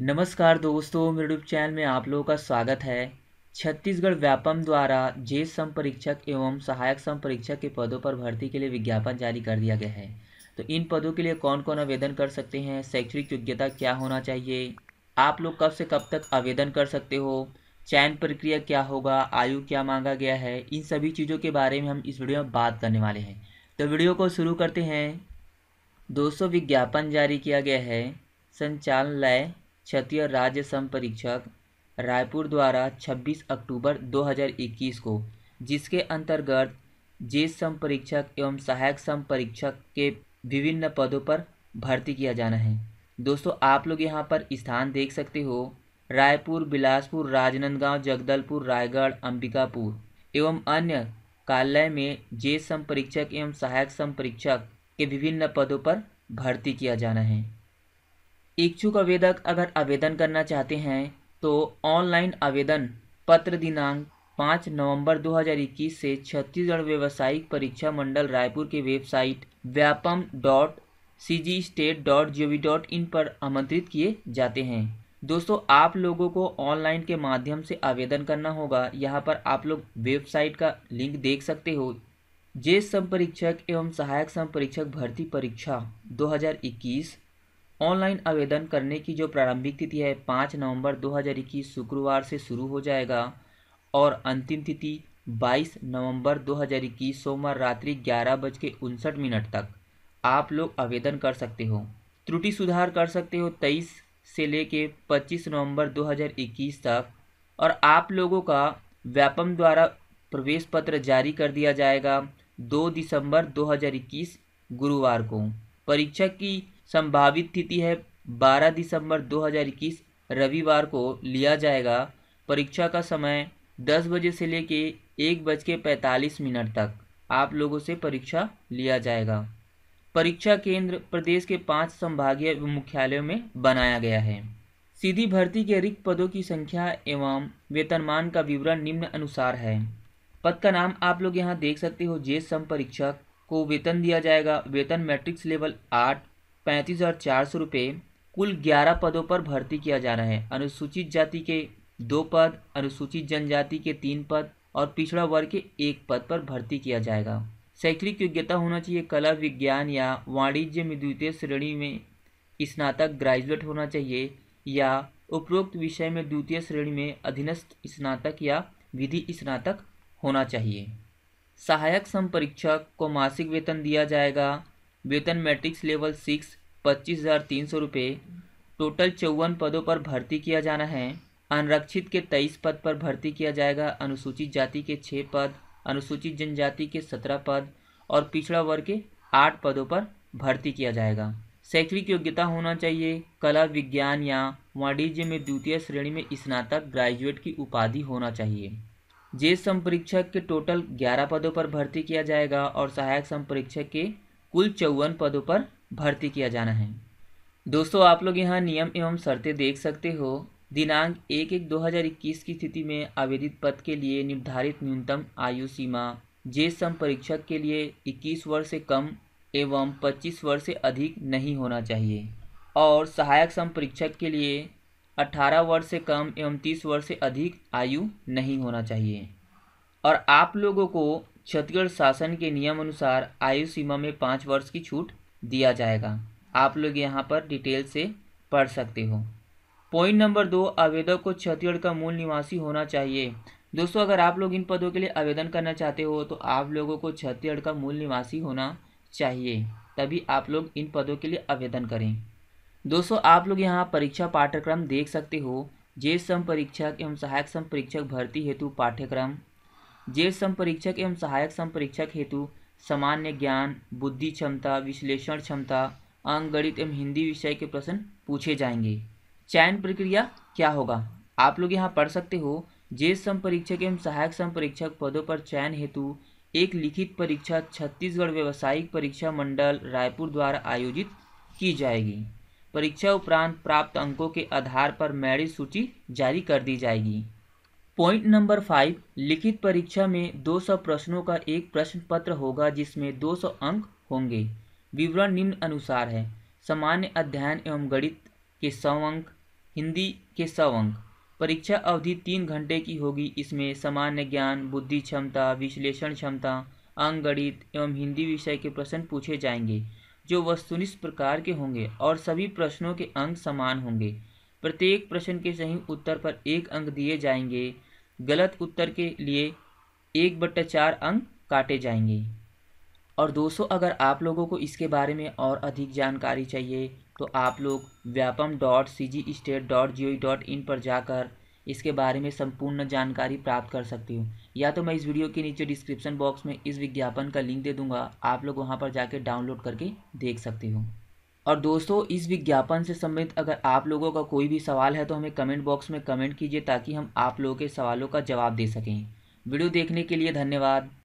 नमस्कार दोस्तों मेरे यूट्यूब चैनल में आप लोगों का स्वागत है छत्तीसगढ़ व्यापम द्वारा जे सम परीक्षक एवं सहायक सम परीक्षक के पदों पर भर्ती के लिए विज्ञापन जारी कर दिया गया है तो इन पदों के लिए कौन कौन आवेदन कर सकते हैं शैक्षणिक योग्यता क्या होना चाहिए आप लोग कब से कब तक आवेदन कर सकते हो चयन प्रक्रिया क्या होगा आयु क्या मांगा गया है इन सभी चीज़ों के बारे में हम इस वीडियो में बात करने वाले हैं तो वीडियो को शुरू करते हैं दोस्तों विज्ञापन जारी किया गया है संचालनालय क्षत्रिय राज्य परीक्षक रायपुर द्वारा 26 अक्टूबर 2021 को जिसके अंतर्गत सम परीक्षक एवं सहायक परीक्षक के विभिन्न पदों पर भर्ती किया जाना है दोस्तों आप लोग यहाँ पर स्थान देख सकते हो रायपुर बिलासपुर राजनंदगांव जगदलपुर रायगढ़ अंबिकापुर एवं अन्य कार्यालय में सम परीक्षक एवं सहायक परीक्षक के विभिन्न पदों पर भर्ती किया जाना है इच्छुक आवेदक अगर आवेदन करना चाहते हैं तो ऑनलाइन आवेदन पत्र दिनांक पाँच नवंबर 2021 से छत्तीसगढ़ व्यावसायिक परीक्षा मंडल रायपुर के website Vyapam dot C G state dot G V dot in पर आमंत्रित किए जाते हैं दोस्तों आप लोगों को ऑनलाइन के माध्यम से आवेदन करना होगा यहाँ पर आप लोग वेबसाइट का लिंक देख सकते हो जे परीक्षक एवं सहायक परीक्षक भर्ती परीक्षा 2021 ऑनलाइन आवेदन करने की जो प्रारंभिक तिथि है पाँच नवंबर 2021 शुक्रवार से शुरू हो जाएगा और अंतिम तिथि 22 नवंबर 2021 सोमवार रात्रि ग्यारह बज के उनसठ मिनट तक आप लोग आवेदन कर सकते हो त्रुटि सुधार कर सकते हो 23 से लेके 25 नवंबर 2021 तक और आप लोगों का व्यापम द्वारा प्रवेश पत्र जारी कर दिया जाएगा 2 दिसंबर 2021 गुरुवार को परीक्षा की संभावित तिथि है 12 दिसंबर 2021 रविवार को लिया जाएगा परीक्षा का समय 10 बजे से लेके एक बज के पैंतालीस मिनट तक आप लोगों से परीक्षा लिया जाएगा परीक्षा केंद्र प्रदेश के पांच संभागीय मुख्यालयों में बनाया गया है सीधी भर्ती के रिक्त पदों की संख्या एवं वेतनमान का विवरण निम्न अनुसार है पद का नाम आप लोग यहाँ देख सकते हो जे सम परीक्षक को वेतन दिया जाएगा वेतन मैट्रिक्स लेवल आठ पैंतीस हज़ार चार सौ रुपये कुल ग्यारह पदों पर भर्ती किया जा रहा है अनुसूचित जाति के दो पद अनुसूचित जनजाति के तीन पद और पिछड़ा वर्ग के एक पद पर भर्ती किया जाएगा शैक्षणिक योग्यता होना चाहिए कला विज्ञान या वाणिज्य में द्वितीय श्रेणी में स्नातक ग्रेजुएट होना चाहिए या उपरोक्त विषय में द्वितीय श्रेणी में अधीनस्थ स्नातक या विधि स्नातक होना चाहिए सहायक परीक्षक को मासिक वेतन दिया जाएगा वेतन मैट्रिक्स लेवल सिक्स पच्चीस हज़ार तीन सौ रुपये टोटल चौवन पदों पर भर्ती किया जाना है अनरक्षित के तेईस पद पर भर्ती किया जाएगा अनुसूचित जाति के छः पद अनुसूचित जनजाति के सत्रह पद और पिछड़ा वर्ग के आठ पदों पर भर्ती किया जाएगा शैक्षणिक योग्यता होना चाहिए कला विज्ञान या वाणिज्य में द्वितीय श्रेणी में स्नातक ग्रेजुएट की उपाधि होना चाहिए जे संपरीक्षक के टोटल ग्यारह पदों पर भर्ती किया जाएगा और सहायक संपरीक्षक के कुल चौवन पदों पर भर्ती किया जाना है दोस्तों आप लोग यहाँ नियम एवं शर्तें देख सकते हो दिनांक एक एक दो हज़ार इक्कीस की स्थिति में आवेदित पद के लिए निर्धारित न्यूनतम आयु सीमा जे सम परीक्षक के लिए 21 वर्ष से कम एवं 25 वर्ष से अधिक नहीं होना चाहिए और सहायक सम परीक्षक के लिए 18 वर्ष से कम एवं 30 वर्ष से अधिक आयु नहीं होना चाहिए और आप लोगों को छत्तीसगढ़ शासन के नियम अनुसार आयु सीमा में पाँच वर्ष की छूट दिया जाएगा आप लोग यहाँ पर डिटेल से पढ़ सकते हो पॉइंट नंबर दो आवेदक को छत्तीसगढ़ का मूल निवासी होना चाहिए दोस्तों अगर आप लोग इन पदों के लिए आवेदन करना चाहते हो तो आप लोगों को छत्तीसगढ़ का मूल निवासी होना चाहिए तभी आप लोग इन पदों के लिए आवेदन करें दोस्तों आप लोग यहाँ परीक्षा पाठ्यक्रम देख सकते हो जे सम परीक्षक एवं सहायक सम परीक्षक भर्ती हेतु पाठ्यक्रम जे संपरीक्षक एवं सहायक संपरीक्षक हेतु सामान्य ज्ञान बुद्धि क्षमता विश्लेषण क्षमता अंग गणित एवं हिंदी विषय के प्रश्न पूछे जाएंगे चयन प्रक्रिया क्या होगा आप लोग यहाँ पढ़ सकते हो जे संपरीक्षक एवं सहायक संपरीक्षक पदों पर चयन हेतु एक लिखित परीक्षा छत्तीसगढ़ व्यावसायिक परीक्षा मंडल रायपुर द्वारा आयोजित की जाएगी परीक्षा उपरांत प्राप्त अंकों के आधार पर मैरिट सूची जारी कर दी जाएगी पॉइंट नंबर फाइव लिखित परीक्षा में 200 प्रश्नों का एक प्रश्न पत्र होगा जिसमें 200 अंक होंगे विवरण निम्न अनुसार है सामान्य अध्ययन एवं गणित के सौ अंक हिंदी के सौ अंक परीक्षा अवधि तीन घंटे की होगी इसमें सामान्य ज्ञान बुद्धि क्षमता विश्लेषण क्षमता अंक गणित एवं हिंदी विषय के प्रश्न पूछे जाएंगे जो वस्तुनिष्ठ प्रकार के होंगे और सभी प्रश्नों के अंक समान होंगे प्रत्येक प्रश्न के सही उत्तर पर एक अंक दिए जाएंगे गलत उत्तर के लिए एक बट्टा चार अंक काटे जाएंगे और दोस्तों अगर आप लोगों को इसके बारे में और अधिक जानकारी चाहिए तो आप लोग Vyapam dot C G state dot G dot in पर जाकर इसके बारे में संपूर्ण जानकारी प्राप्त कर सकते हो या तो मैं इस वीडियो के नीचे डिस्क्रिप्शन बॉक्स में इस विज्ञापन का लिंक दे दूंगा आप लोग वहां पर जाकर डाउनलोड करके देख सकते हो और दोस्तों इस विज्ञापन से संबंधित अगर आप लोगों का कोई भी सवाल है तो हमें कमेंट बॉक्स में कमेंट कीजिए ताकि हम आप लोगों के सवालों का जवाब दे सकें वीडियो देखने के लिए धन्यवाद